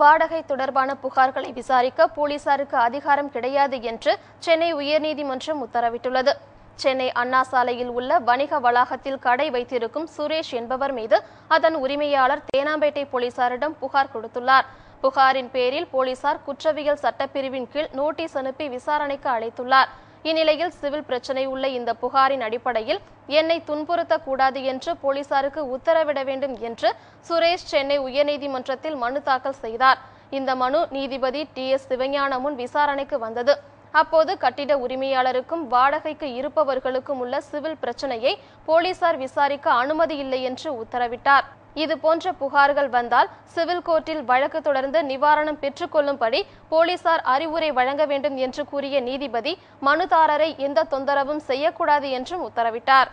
வாடகை தொடர்பான புகார்களை விசாரிக்க போலீசாருக்கு அதிகாரம் கிடையாது என்று சென்னை உயர்நீதிமன்றம் உத்தரவிட்டுள்ளது சென்னை அண்ணா சாலையில் உள்ள வணிக வளாகத்தில் கடை வைத்திருக்கும் சுரேஷ் என்பவர் மீது அதன் உரிமையாளர் தேனாம்பேட்டை போலீசாரிடம் புகார் கொடுத்துள்ளார் புகாரின் பேரில் போலீசார் குற்றவியல் சட்டப்பிரிவின் கீழ் நோட்டீஸ் அனுப்பி விசாரணைக்கு அழைத்துள்ளார் இந்நிலையில் சிவில் பிரச்சனை உள்ள இந்த புகாரின் அடிப்படையில் என்னை துன்புறுத்தக்கூடாது என்று போலீசாருக்கு உத்தரவிட வேண்டும் என்று சுரேஷ் சென்னை உயர்நீதிமன்றத்தில் மனு தாக்கல் செய்தார் இந்த மனு நீதிபதி டி எஸ் சிவஞான முன் விசாரணைக்கு வந்தது அப்போது கட்டிட உரிமையாளருக்கும் வாடகைக்கு இருப்பவர்களுக்கும் உள்ள சிவில் பிரச்சனையை போலீசார் விசாரிக்க அனுமதி இல்லை என்று உத்தரவிட்டார் இதுபோன்ற புகார்கள் வந்தால் சிவில் கோர்ட்டில் வழக்கு தொடர்ந்து நிவாரணம் பெற்றுக்கொள்ளும்படி போலீசார் அறிவுரை வழங்க வேண்டும் என்று கூறிய நீதிபதி மனுதாரரை எந்த தொந்தரவும் செய்யக்கூடாது என்றும் உத்தரவிட்டார்